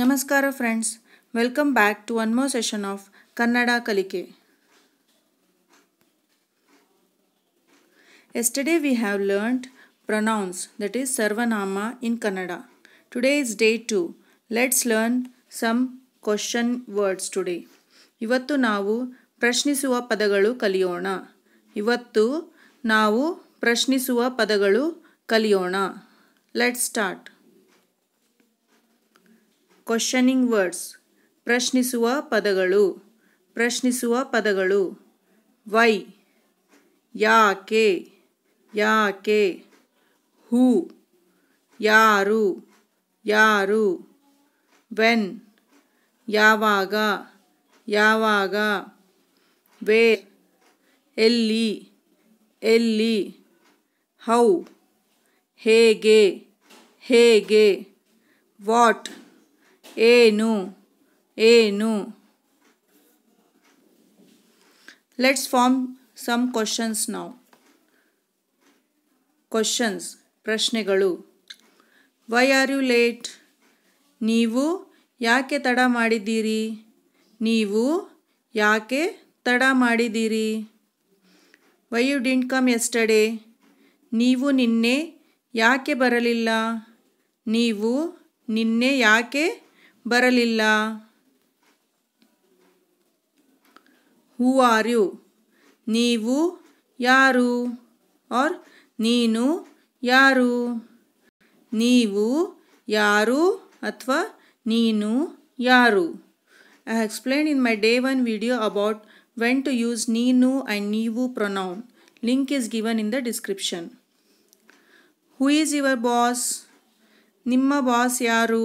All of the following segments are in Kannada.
ನಮಸ್ಕಾರ friends welcome back to one more session of Kannada ಕಲಿಕೆ yesterday we have learned pronouns that is ಸರ್ವನಾಮ in Kannada today is day two let's learn some question words today ಇವತ್ತು ನಾವು ಪ್ರಶ್ನಿಸುವ ಪದಗಳು ಕಲಿಯೋಣ ಇವತ್ತು ನಾವು ಪ್ರಶ್ನಿಸುವ ಪದಗಳು ಕಲಿಯೋಣ ಲೆಟ್ಸ್ ಸ್ಟಾರ್ಟ್ ಕ್ವಶನಿಂಗ್ ವರ್ಡ್ಸ್ ಪ್ರಶ್ನಿಸುವ ಪದಗಳು ಪ್ರಶ್ನಿಸುವ ಪದಗಳು ವೈ ಯಾಕೆ ಯಾಕೆ ಹೂ ಯಾರು ಯಾರು ವೆನ್ ಯಾವಾಗ ಯಾವಾಗ ವೇ ಎಲ್ಲಿ ಎಲ್ಲಿ ಹೌ ಹೇಗೆ ಹೇಗೆ ವಾಟ್ ಏನು ಏನು ಲೆಟ್ಸ್ ಫಾರ್ಮ್ ಸಮ್ ಕ್ವಶನ್ಸ್ ನಾವು ಕ್ವಶನ್ಸ್ ಪ್ರಶ್ನೆಗಳು ವೈ ಆರ್ ಯು ಲೇಟ್ ನೀವು ಯಾಕೆ ತಡ ಮಾಡಿದ್ದೀರಿ ನೀವು ಯಾಕೆ ತಡ ಮಾಡಿದ್ದೀರಿ why you didn't come yesterday ನೀವು ನಿನ್ನೆ ಯಾಕೆ ಬರಲಿಲ್ಲ ನೀವು ನಿನ್ನೆ ಯಾಕೆ ಬರಲಿಲ್ಲ ಹೂ ಆರ್ ಯು ನೀವು ಯಾರು ಆರ್ ನೀನು ಯಾರು ನೀವು ಯಾರು ಅಥವಾ ನೀನು ಯಾರು I explain in my day one video about when to use ನೀನು ಆ್ಯಂಡ್ ನೀವು pronoun link is given in the description who is your boss ನಿಮ್ಮ ಬಾಸ್ ಯಾರು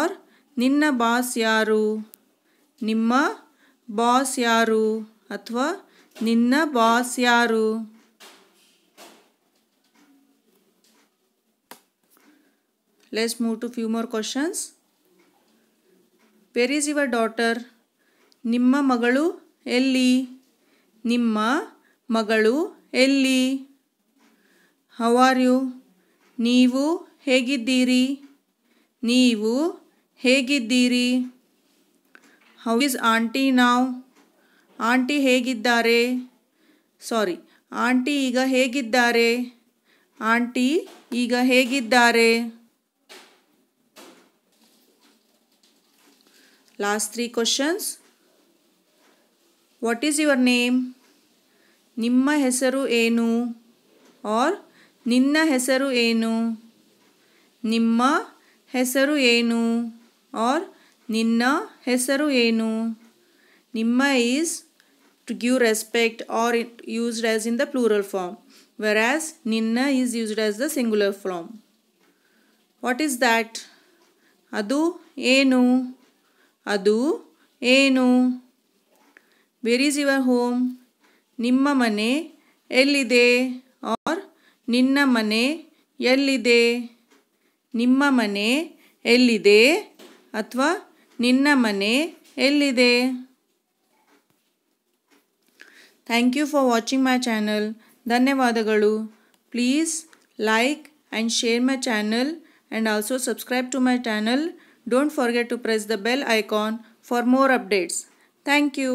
ಆರ್ ನಿನ್ನ ಬಾಸ್ ಯಾರು ನಿಮ್ಮ ಬಾಸ್ ಯಾರು ಅಥವಾ ನಿನ್ನ ಬಾಸ್ ಯಾರು let's move to few more questions where is your daughter ನಿಮ್ಮ ಮಗಳು ಎಲ್ಲಿ ನಿಮ್ಮ ಮಗಳು ಎಲ್ಲಿ ಹೌ ಆರ್ ಯು ನೀವು ಹೇಗಿದ್ದೀರಿ ನೀವು ಹೇಗಿದ್ದೀರಿ ಹೌ ಈಸ್ ಆಂಟಿ ನಾವು ಆಂಟಿ ಹೇಗಿದ್ದಾರೆ ಸಾರಿ ಆಂಟಿ ಈಗ ಹೇಗಿದ್ದಾರೆ ಆಂಟಿ ಈಗ ಹೇಗಿದ್ದಾರೆ last three questions what is your name ನಿಮ್ಮ ಹೆಸರು ಏನು ಆರ್ ನಿನ್ನ ಹೆಸರು ಏನು ನಿಮ್ಮ ಹೆಸರು ಏನು ಆರ್ ನಿನ್ನ ಹೆಸರು ಏನು ನಿಮ್ಮ is to give respect or it used as in the plural form whereas ನಿನ್ನ is used as the singular form what is that ಅದು ಏನು ಅದು ಏನು ವೆರ್ ಈಸ್ ಯುವರ್ ಹೋಮ್ ನಿಮ್ಮ ಮನೆ ಎಲ್ಲಿದೆ ಆರ್ ನಿನ್ನ ಮನೆ ಎಲ್ಲಿದೆ ನಿಮ್ಮ ಮನೆ ಎಲ್ಲಿದೆ ಅಥವಾ ನಿನ್ನ ಮನೆ ಎಲ್ಲಿದೆ thank you for watching my channel ಧನ್ಯವಾದಗಳು please like and share my channel and also subscribe to my channel don't forget to press the bell icon for more updates thank you